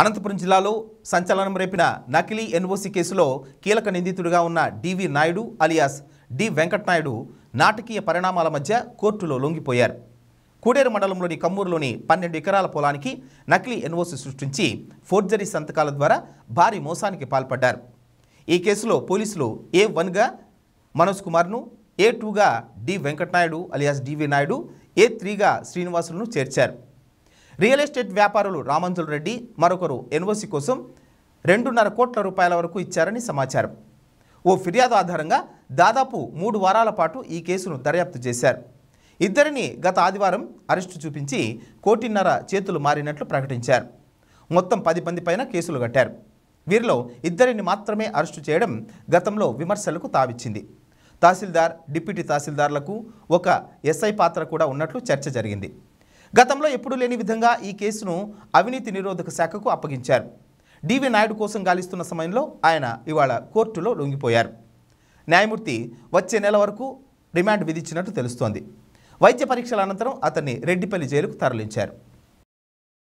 అనంతపురం జిల్లాలో సంచలనం రేపిన నకిలీ ఎన్ఓసీ కేసులో కీలక నిందితుడిగా ఉన్న D V Naidu alias D Venkatanaidu నాటకీయ పరిణామాల మధ్య కోర్టులో లొంగిపోయారు కూడేరు మండలంలోని కమ్మూరులోని పన్నెండు ఎకరాల పొలానికి నకిలీ ఎన్ఓసీ సృష్టించి ఫోర్జరీ సంతకాల ద్వారా భారీ మోసానికి పాల్పడ్డారు ఈ కేసులో పోలీసులు ఏ వన్గా మనోజ్ కుమార్ను ఏ టూగా D Venkatanaidu alias D V Naidu A త్రీగా శ్రీనివాసులను చేర్చారు రియల్ ఎస్టేట్ వ్యాపారులు రామంజుల్ రెడ్డి మరొకరు ఎన్ఓసి కోసం రెండున్నర కోట్ల రూపాయల వరకు ఇచ్చారని సమాచారం ఓ ఫిర్యాదు ఆధారంగా దాదాపు మూడు వారాల పాటు ఈ కేసును దర్యాప్తు చేశారు ఇద్దరిని గత ఆదివారం అరెస్టు చూపించి కోటిన్నర చేతులు మారినట్లు ప్రకటించారు మొత్తం పది మంది పైన కేసులు కట్టారు వీరిలో ఇద్దరిని మాత్రమే అరెస్టు చేయడం గతంలో విమర్శలకు తావిచ్చింది తహసీల్దార్ డిప్యూటీ తహసీల్దార్లకు ఒక ఎస్ఐ పాత్ర కూడా ఉన్నట్లు చర్చ జరిగింది గతంలో ఎప్పుడూ లేని విధంగా ఈ కేసును అవినీతి నిరోధక శాఖకు అప్పగించారు డివి నాయుడు కోసం గాలిస్తున్న సమయంలో ఆయన ఇవాళ కోర్టులో లొంగిపోయారు న్యాయమూర్తి వచ్చే నెల వరకు రిమాండ్ విధించినట్టు తెలుస్తోంది వైద్య పరీక్షల అనంతరం అతన్ని రెడ్డిపల్లి జైలుకు తరలించారు